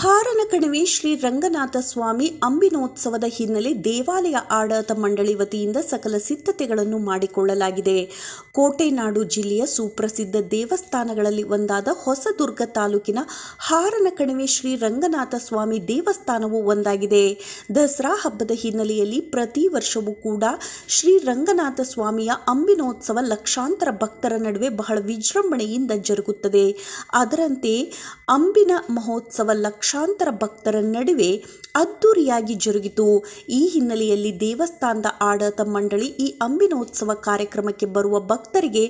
ಹಾರನ ಕಣಿವೆ ಶ್ರೀ ರಂಗನಾಥ ಸ್ವಾಮಿ ಅಂಬಿನೋತ್ಸವದ ಹಿನ್ನೆಲೆ ದೇವಾಲಯ ಆಡಳಿತ ಮಂಡಳಿ ವತಿಯಿಂದ ಸಕಲ ಸಿದ್ಧತೆಗಳನ್ನು ಮಾಡಿಕೊಳ್ಳಲಾಗಿದೆ ಕೋಟೆನಾಡು ಜಿಲ್ಲೆಯ ಸುಪ್ರಸಿದ್ಧ ದೇವಸ್ಥಾನಗಳಲ್ಲಿ ಒಂದಾದ ಹೊಸದುರ್ಗ ತಾಲೂಕಿನ ಹಾರನ ಕಣಿವೆ ಶ್ರೀ ರಂಗನಾಥ ಸ್ವಾಮಿ ದೇವಸ್ಥಾನವು ಒಂದಾಗಿದೆ ದಸರಾ ಹಬ್ಬದ ಹಿನ್ನೆಲೆಯಲ್ಲಿ ಪ್ರತಿ ವರ್ಷವೂ ಕೂಡ ಶ್ರೀ ರಂಗನಾಥ ಸ್ವಾಮಿಯ ಅಂಬಿನೋತ್ಸವ ಲಕ್ಷಾಂತರ ಭಕ್ತರ ನಡುವೆ ಬಹಳ ವಿಜೃಂಭಣೆಯಿಂದ ಜರುಗುತ್ತದೆ ಅದರಂತೆ ಅಂಬಿನ ಮಹೋತ್ಸವ ಲಕ್ಷ ಲಕ್ಷಾಂತರ ಭಕ್ತರ ನಡುವೆ ಅದ್ದೂರಿಯಾಗಿ ಜರುಗಿತು ಈ ಹಿನ್ನೆಲೆಯಲ್ಲಿ ದೇವಸ್ಥಾನದ ಆಡಳಿತ ಮಂಡಳಿ ಈ ಅಂಬಿನೋತ್ಸವ ಕಾರ್ಯಕ್ರಮಕ್ಕೆ ಬರುವ ಭಕ್ತರಿಗೆ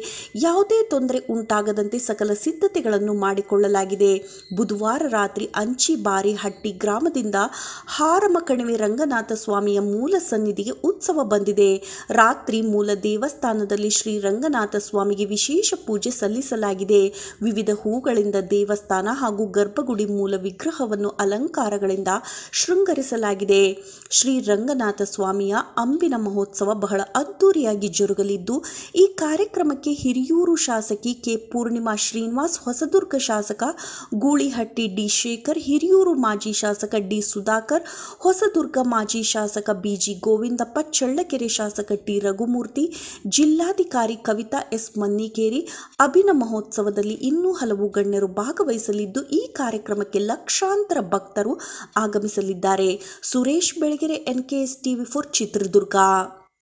ಯಾವುದೇ ತೊಂದರೆ ಉಂಟಾಗದಂತೆ ಸಕಲ ಸಿದ್ಧತೆಗಳನ್ನು ಮಾಡಿಕೊಳ್ಳಲಾಗಿದೆ ಬುಧವಾರ ರಾತ್ರಿ ಅಂಚಿ ಬಾರಿ ಹಟ್ಟಿ ಗ್ರಾಮದಿಂದ ಹಾರಮ ಕಣಿವೆ ರಂಗನಾಥ ಸ್ವಾಮಿಯ ಮೂಲ ಸನ್ನಿಧಿಗೆ ಉತ್ಸವ ಬಂದಿದೆ ರಾತ್ರಿ ಮೂಲ ದೇವಸ್ಥಾನದಲ್ಲಿ ಶ್ರೀ ರಂಗನಾಥ ಸ್ವಾಮಿಗೆ ವಿಶೇಷ ಪೂಜೆ ಸಲ್ಲಿಸಲಾಗಿದೆ ವಿವಿಧ ಹೂಗಳಿಂದ ದೇವಸ್ಥಾನ ಹಾಗೂ ಗರ್ಭಗುಡಿ ಮೂಲ ವಿಗ್ರಹ ಮಂಟಪವನ್ನು ಅಲಂಕಾರಗಳಿಂದ ಶೃಂಗರಿಸಲಾಗಿದೆ ಶ್ರೀ ರಂಗನಾಥ ಸ್ವಾಮಿಯ ಅಂಬಿನ ಮಹೋತ್ಸವ ಬಹಳ ಅದ್ದೂರಿಯಾಗಿ ಜರುಗಲಿದ್ದು ಈ ಕಾರ್ಯಕ್ರಮಕ್ಕೆ ಹಿರಿಯೂರು ಶಾಸಕಿ ಕೆ ಪೂರ್ಣಿಮಾ ಶ್ರೀನಿವಾಸ್ ಹೊಸದುರ್ಗ ಶಾಸಕ ಗೂಳಿಹಟ್ಟಿ ಡಿ ಶೇಖರ್ ಹಿರಿಯೂರು ಮಾಜಿ ಶಾಸಕ ಡಿ ಸುಧಾಕರ್ ಹೊಸದುರ್ಗ ಮಾಜಿ ಶಾಸಕ ಬಿಜಿ ಗೋವಿಂದಪ್ಪ ಚಳ್ಳಕೆರೆ ಶಾಸಕ ಟಿ ರಘುಮೂರ್ತಿ ಜಿಲ್ಲಾಧಿಕಾರಿ ಕವಿತಾ ಎಸ್ ಮನ್ನಿಕೇರಿ ಅಭಿನ ಮಹೋತ್ಸವದಲ್ಲಿ ಇನ್ನೂ ಹಲವು ಗಣ್ಯರು ಭಾಗವಹಿಸಲಿದ್ದು ಈ ಕಾರ್ಯಕ್ರಮಕ್ಕೆ ಲಕ್ಷ ಲಕ್ಷಾಂತರ ಭಕ್ತರು ಆಗಮಿಸಲಿದ್ದಾರೆ Suresh Belagere N K TV four Chitradurga